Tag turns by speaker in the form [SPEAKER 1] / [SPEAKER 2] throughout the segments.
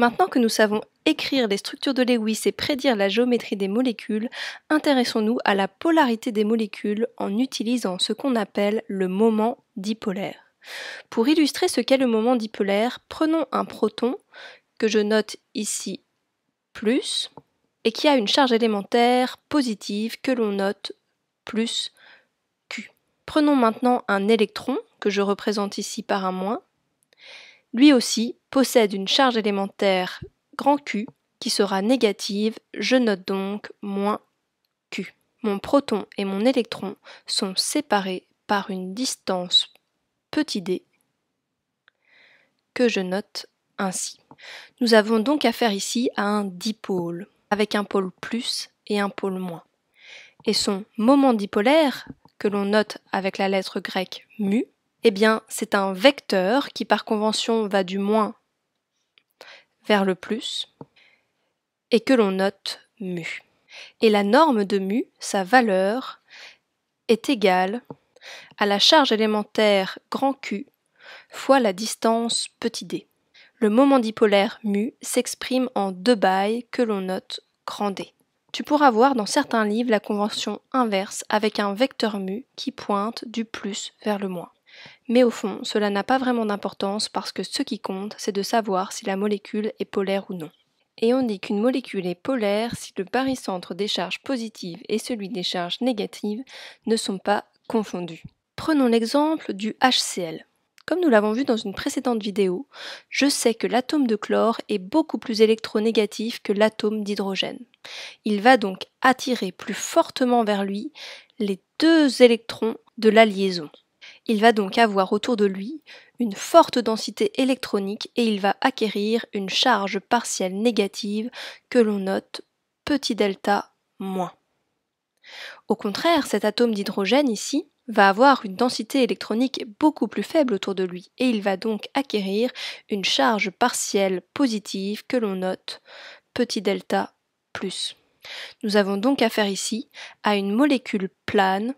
[SPEAKER 1] Maintenant que nous savons écrire les structures de Lewis et prédire la géométrie des molécules, intéressons-nous à la polarité des molécules en utilisant ce qu'on appelle le moment dipolaire. Pour illustrer ce qu'est le moment dipolaire, prenons un proton, que je note ici plus, et qui a une charge élémentaire positive que l'on note plus Q. Prenons maintenant un électron, que je représente ici par un moins, lui aussi possède une charge élémentaire grand Q qui sera négative, je note donc moins Q. Mon proton et mon électron sont séparés par une distance petit d que je note ainsi. Nous avons donc affaire ici à un dipôle, avec un pôle plus et un pôle moins. Et son moment dipolaire, que l'on note avec la lettre grecque mu, eh bien, c'est un vecteur qui, par convention, va du moins vers le plus et que l'on note mu. Et la norme de mu, sa valeur, est égale à la charge élémentaire grand Q fois la distance petit d. Le moment dipolaire mu s'exprime en deux bailles que l'on note grand D. Tu pourras voir dans certains livres la convention inverse avec un vecteur mu qui pointe du plus vers le moins. Mais au fond, cela n'a pas vraiment d'importance parce que ce qui compte, c'est de savoir si la molécule est polaire ou non. Et on dit qu'une molécule est polaire si le barycentre des charges positives et celui des charges négatives ne sont pas confondus. Prenons l'exemple du HCl. Comme nous l'avons vu dans une précédente vidéo, je sais que l'atome de chlore est beaucoup plus électronégatif que l'atome d'hydrogène. Il va donc attirer plus fortement vers lui les deux électrons de la liaison. Il va donc avoir autour de lui une forte densité électronique et il va acquérir une charge partielle négative que l'on note petit delta moins. Au contraire, cet atome d'hydrogène ici va avoir une densité électronique beaucoup plus faible autour de lui et il va donc acquérir une charge partielle positive que l'on note petit delta plus. Nous avons donc affaire ici à une molécule plane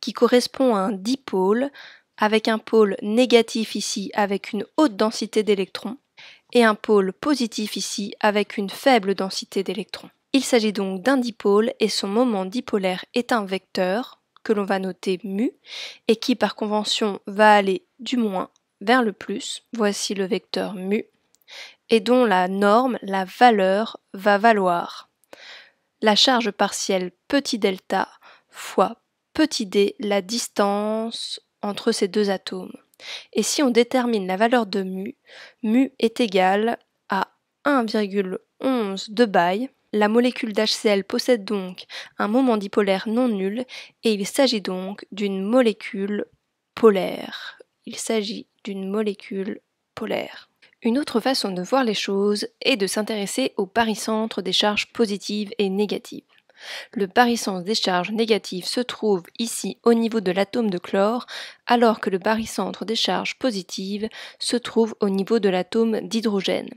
[SPEAKER 1] qui correspond à un dipôle avec un pôle négatif ici avec une haute densité d'électrons et un pôle positif ici avec une faible densité d'électrons. Il s'agit donc d'un dipôle et son moment dipolaire est un vecteur que l'on va noter mu et qui par convention va aller du moins vers le plus. Voici le vecteur mu et dont la norme, la valeur, va valoir la charge partielle petit delta fois petit d la distance entre ces deux atomes. Et si on détermine la valeur de mu, mu est égal à 1,11 de baille. La molécule d'HCl possède donc un moment dipolaire non nul et il s'agit donc d'une molécule polaire. Il s'agit d'une molécule polaire. Une autre façon de voir les choses est de s'intéresser au paricentre des charges positives et négatives. Le des charges négatives se trouve ici au niveau de l'atome de chlore, alors que le barycentre des charges positives se trouve au niveau de l'atome d'hydrogène.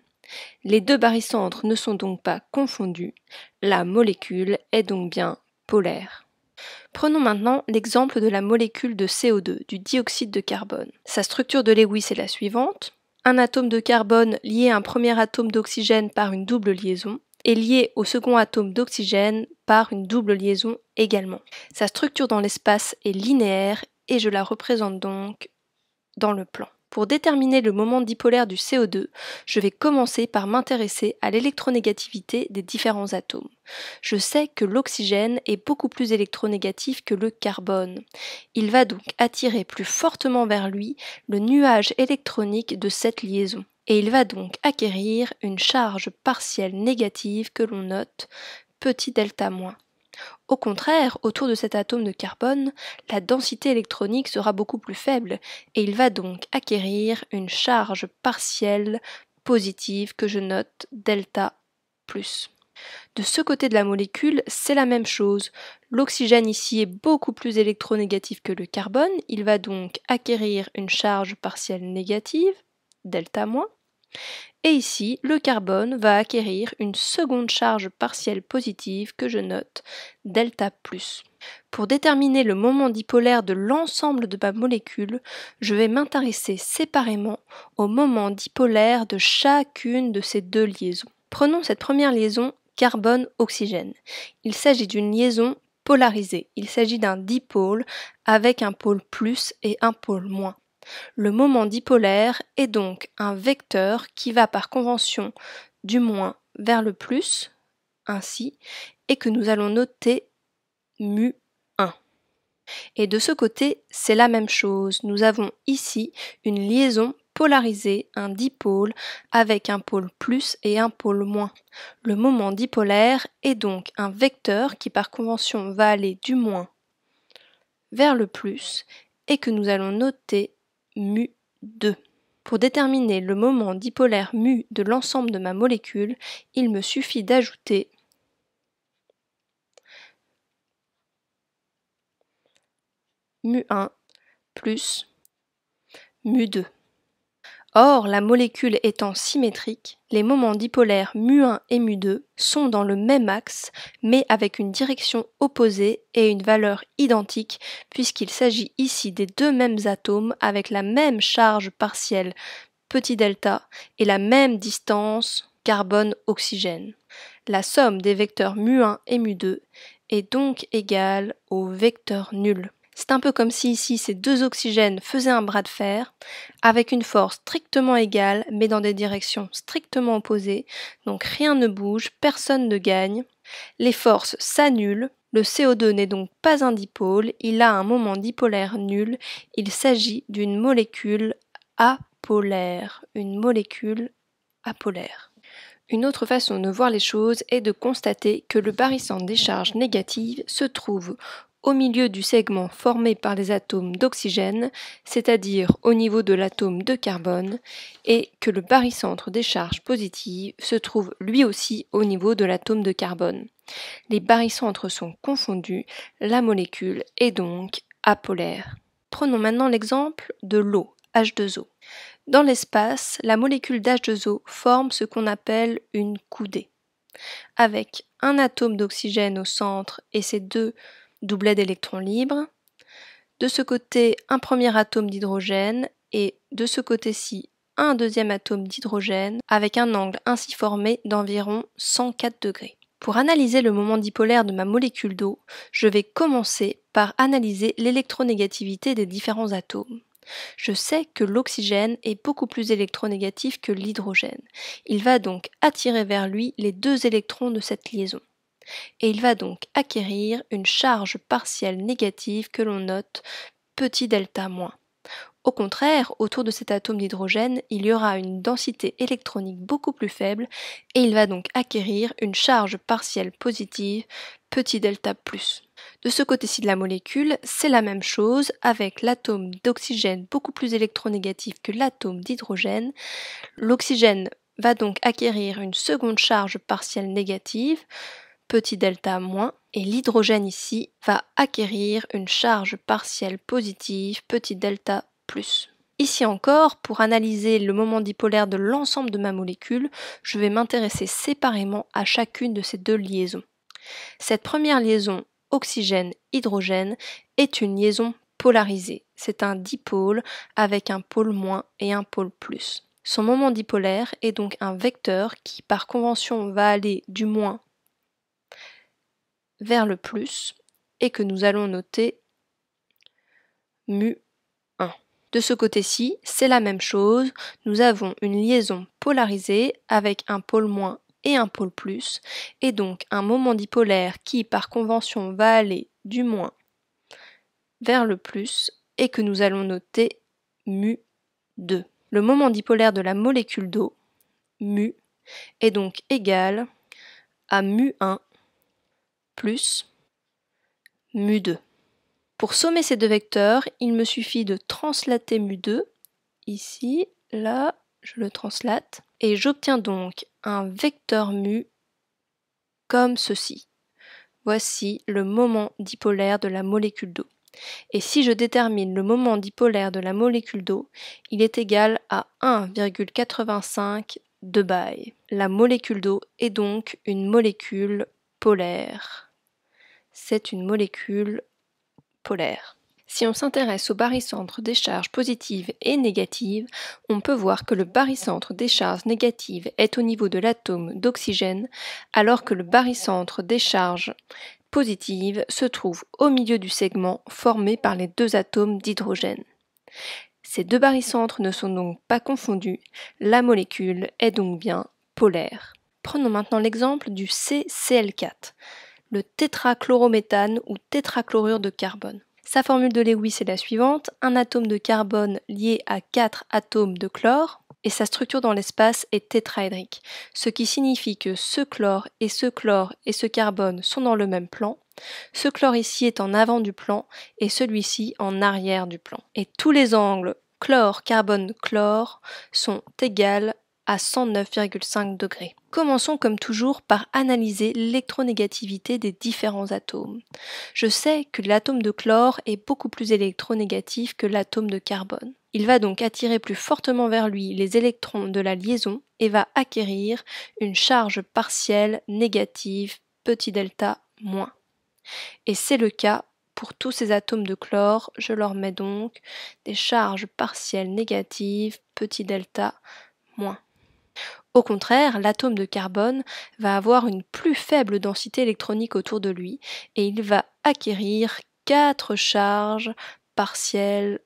[SPEAKER 1] Les deux barycentres ne sont donc pas confondus, la molécule est donc bien polaire. Prenons maintenant l'exemple de la molécule de CO2, du dioxyde de carbone. Sa structure de Lewis est la suivante. Un atome de carbone lié à un premier atome d'oxygène par une double liaison est lié au second atome d'oxygène par une double liaison également. Sa structure dans l'espace est linéaire et je la représente donc dans le plan. Pour déterminer le moment dipolaire du CO2, je vais commencer par m'intéresser à l'électronégativité des différents atomes. Je sais que l'oxygène est beaucoup plus électronégatif que le carbone. Il va donc attirer plus fortement vers lui le nuage électronique de cette liaison et il va donc acquérir une charge partielle négative que l'on note petit delta moins. Au contraire, autour de cet atome de carbone, la densité électronique sera beaucoup plus faible et il va donc acquérir une charge partielle positive que je note delta plus. De ce côté de la molécule, c'est la même chose. L'oxygène ici est beaucoup plus électronégatif que le carbone, il va donc acquérir une charge partielle négative delta-. Et ici, le carbone va acquérir une seconde charge partielle positive que je note delta+. plus. Pour déterminer le moment dipolaire de l'ensemble de ma molécule, je vais m'intéresser séparément au moment dipolaire de chacune de ces deux liaisons. Prenons cette première liaison carbone-oxygène. Il s'agit d'une liaison polarisée. Il s'agit d'un dipôle avec un pôle plus et un pôle moins. Le moment dipolaire est donc un vecteur qui va par convention du moins vers le plus, ainsi, et que nous allons noter mu 1. Et de ce côté, c'est la même chose. Nous avons ici une liaison polarisée, un dipôle, avec un pôle plus et un pôle moins. Le moment dipolaire est donc un vecteur qui par convention va aller du moins vers le plus et que nous allons noter mu 2. Pour déterminer le moment dipolaire mu de l'ensemble de ma molécule, il me suffit d'ajouter mu1 plus mu2. Or, la molécule étant symétrique, les moments dipolaires mu1 et mu2 sont dans le même axe, mais avec une direction opposée et une valeur identique, puisqu'il s'agit ici des deux mêmes atomes avec la même charge partielle petit delta et la même distance carbone-oxygène. La somme des vecteurs mu1 et mu2 est donc égale au vecteur nul. C'est un peu comme si ici ces deux oxygènes faisaient un bras de fer avec une force strictement égale mais dans des directions strictement opposées. Donc rien ne bouge, personne ne gagne. Les forces s'annulent. Le CO2 n'est donc pas un dipôle, il a un moment dipolaire nul. Il s'agit d'une molécule apolaire. Une molécule apolaire. Une autre façon de voir les choses est de constater que le barissant des charges négatives se trouve au milieu du segment formé par les atomes d'oxygène, c'est-à-dire au niveau de l'atome de carbone, et que le barycentre des charges positives se trouve lui aussi au niveau de l'atome de carbone. Les barycentres sont confondus, la molécule est donc apolaire. Prenons maintenant l'exemple de l'eau, H2O. Dans l'espace, la molécule d'H2O forme ce qu'on appelle une coudée, avec un atome d'oxygène au centre et ses deux doublet d'électrons libres. De ce côté, un premier atome d'hydrogène et de ce côté-ci, un deuxième atome d'hydrogène avec un angle ainsi formé d'environ 104 degrés. Pour analyser le moment dipolaire de ma molécule d'eau, je vais commencer par analyser l'électronégativité des différents atomes. Je sais que l'oxygène est beaucoup plus électronégatif que l'hydrogène. Il va donc attirer vers lui les deux électrons de cette liaison et il va donc acquérir une charge partielle négative que l'on note petit delta moins. Au contraire, autour de cet atome d'hydrogène, il y aura une densité électronique beaucoup plus faible et il va donc acquérir une charge partielle positive, petit delta plus. De ce côté-ci de la molécule, c'est la même chose avec l'atome d'oxygène beaucoup plus électronégatif que l'atome d'hydrogène. L'oxygène va donc acquérir une seconde charge partielle négative, petit delta moins, et l'hydrogène ici va acquérir une charge partielle positive, petit delta plus. Ici encore, pour analyser le moment dipolaire de l'ensemble de ma molécule, je vais m'intéresser séparément à chacune de ces deux liaisons. Cette première liaison oxygène-hydrogène est une liaison polarisée. C'est un dipôle avec un pôle moins et un pôle plus. Son moment dipolaire est donc un vecteur qui, par convention, va aller du moins vers le plus et que nous allons noter mu 1. De ce côté-ci, c'est la même chose. Nous avons une liaison polarisée avec un pôle moins et un pôle plus, et donc un moment dipolaire qui, par convention, va aller du moins vers le plus, et que nous allons noter mu 2. Le moment dipolaire de la molécule d'eau, mu, est donc égal à mu 1 plus mu2. Pour sommer ces deux vecteurs, il me suffit de translater mu2 ici, là, je le translate et j'obtiens donc un vecteur mu comme ceci. Voici le moment dipolaire de la molécule d'eau. Et si je détermine le moment dipolaire de la molécule d'eau, il est égal à 1,85 de Baye. La molécule d'eau est donc une molécule polaire c'est une molécule polaire. Si on s'intéresse au barycentre des charges positives et négatives, on peut voir que le barycentre des charges négatives est au niveau de l'atome d'oxygène, alors que le barycentre des charges positives se trouve au milieu du segment formé par les deux atomes d'hydrogène. Ces deux barycentres ne sont donc pas confondus, la molécule est donc bien polaire. Prenons maintenant l'exemple du CCl4 le tétrachlorométhane ou tétrachlorure de carbone. Sa formule de Lewis est la suivante, un atome de carbone lié à quatre atomes de chlore, et sa structure dans l'espace est tétraédrique, ce qui signifie que ce chlore et ce chlore et ce carbone sont dans le même plan, ce chlore ici est en avant du plan et celui-ci en arrière du plan. Et tous les angles chlore, carbone, chlore sont égales à 109,5 degrés. Commençons comme toujours par analyser l'électronégativité des différents atomes. Je sais que l'atome de chlore est beaucoup plus électronégatif que l'atome de carbone. Il va donc attirer plus fortement vers lui les électrons de la liaison et va acquérir une charge partielle négative petit delta moins. Et c'est le cas pour tous ces atomes de chlore, je leur mets donc des charges partielles négatives petit delta moins. Au contraire, l'atome de carbone va avoir une plus faible densité électronique autour de lui et il va acquérir quatre charges partielles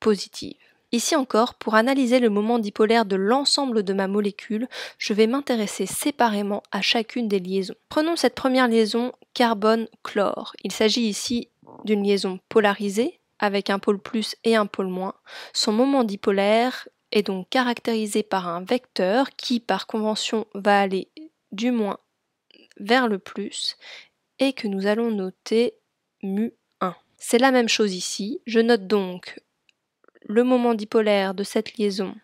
[SPEAKER 1] positives. Ici encore, pour analyser le moment dipolaire de l'ensemble de ma molécule, je vais m'intéresser séparément à chacune des liaisons. Prenons cette première liaison carbone-chlore. Il s'agit ici d'une liaison polarisée, avec un pôle plus et un pôle moins. Son moment dipolaire est donc caractérisé par un vecteur qui, par convention, va aller du moins vers le plus et que nous allons noter mu 1. C'est la même chose ici. Je note donc le moment dipolaire de cette liaison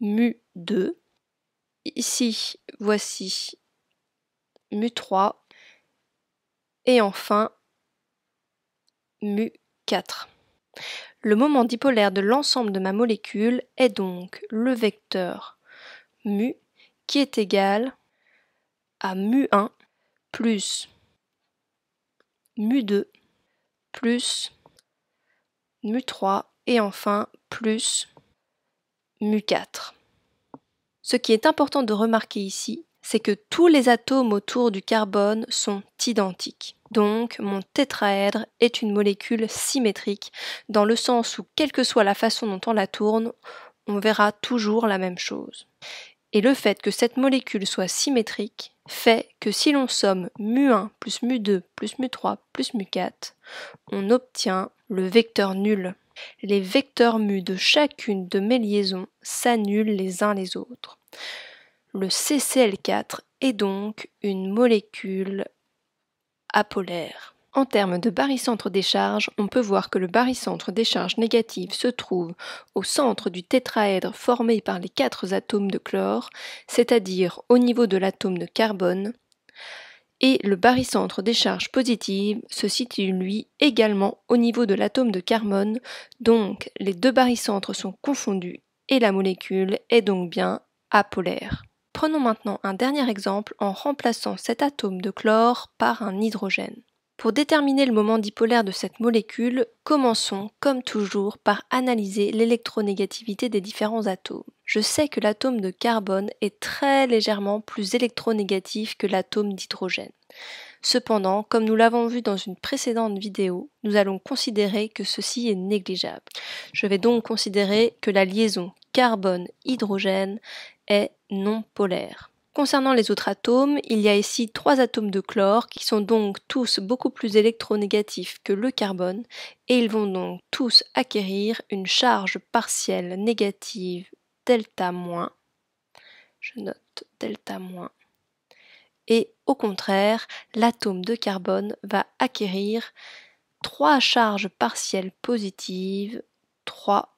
[SPEAKER 1] mu 2. Ici, voici mu 3. Et enfin, mu 4. Le moment dipolaire de l'ensemble de ma molécule est donc le vecteur mu qui est égal à mu1 plus mu2 plus mu3 et enfin plus mu4. Ce qui est important de remarquer ici, c'est que tous les atomes autour du carbone sont identiques. Donc, mon tétraèdre est une molécule symétrique, dans le sens où, quelle que soit la façon dont on la tourne, on verra toujours la même chose. Et le fait que cette molécule soit symétrique fait que si l'on somme mu1 plus mu2 plus mu3 plus mu4, on obtient le vecteur nul. Les vecteurs mu de chacune de mes liaisons s'annulent les uns les autres. Le CCl4 est donc une molécule apolaire. En termes de barycentre des charges, on peut voir que le barycentre des charges négatives se trouve au centre du tétraèdre formé par les quatre atomes de chlore, c'est-à-dire au niveau de l'atome de carbone, et le barycentre des charges positives se situe lui également au niveau de l'atome de carbone, donc les deux barycentres sont confondus et la molécule est donc bien apolaire. Prenons maintenant un dernier exemple en remplaçant cet atome de chlore par un hydrogène. Pour déterminer le moment dipolaire de cette molécule, commençons, comme toujours, par analyser l'électronégativité des différents atomes. Je sais que l'atome de carbone est très légèrement plus électronégatif que l'atome d'hydrogène. Cependant, comme nous l'avons vu dans une précédente vidéo, nous allons considérer que ceci est négligeable. Je vais donc considérer que la liaison carbone-hydrogène est non polaire. Concernant les autres atomes, il y a ici trois atomes de chlore qui sont donc tous beaucoup plus électronégatifs que le carbone et ils vont donc tous acquérir une charge partielle négative delta-. Je note delta-. Et au contraire, l'atome de carbone va acquérir trois charges partielles positives, 3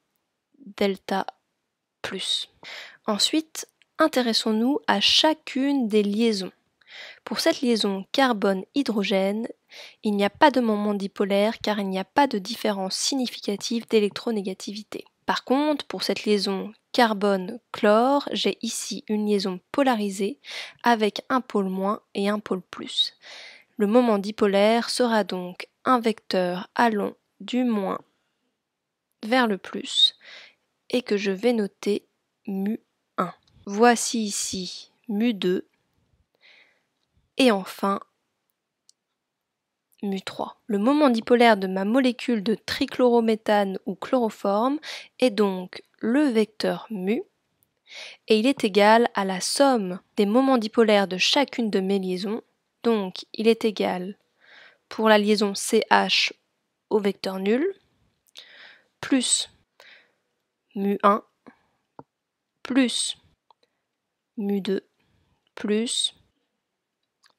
[SPEAKER 1] delta plus. Ensuite, intéressons-nous à chacune des liaisons. Pour cette liaison carbone-hydrogène, il n'y a pas de moment dipolaire car il n'y a pas de différence significative d'électronégativité. Par contre, pour cette liaison carbone-chlore, j'ai ici une liaison polarisée avec un pôle moins et un pôle plus. Le moment dipolaire sera donc un vecteur allant du moins vers le plus et que je vais noter mu Voici ici mu2 et enfin mu3. Le moment dipolaire de ma molécule de trichlorométhane ou chloroforme est donc le vecteur mu et il est égal à la somme des moments dipolaires de chacune de mes liaisons. Donc il est égal pour la liaison CH au vecteur nul plus mu1 plus mu2 plus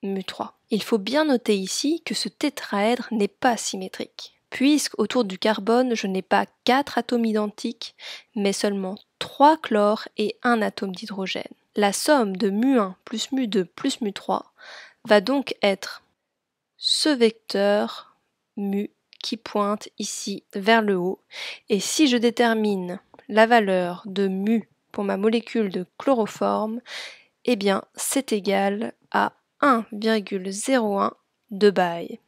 [SPEAKER 1] mu3. Il faut bien noter ici que ce tétraèdre n'est pas symétrique, puisque autour du carbone, je n'ai pas 4 atomes identiques, mais seulement 3 chlores et 1 atome d'hydrogène. La somme de mu1 plus mu2 plus mu3 va donc être ce vecteur mu qui pointe ici vers le haut. Et si je détermine la valeur de mu pour ma molécule de chloroforme, eh bien c'est égal à 1,01 de bail.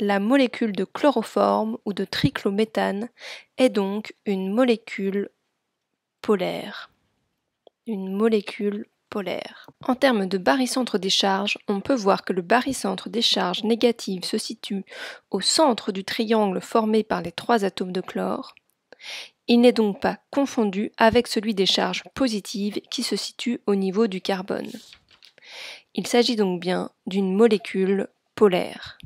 [SPEAKER 1] La molécule de chloroforme ou de trichlométhane est donc une molécule polaire. Une molécule polaire. En termes de barycentre des charges, on peut voir que le barycentre des charges négatives se situe au centre du triangle formé par les trois atomes de chlore. Il n'est donc pas confondu avec celui des charges positives qui se situe au niveau du carbone. Il s'agit donc bien d'une molécule polaire.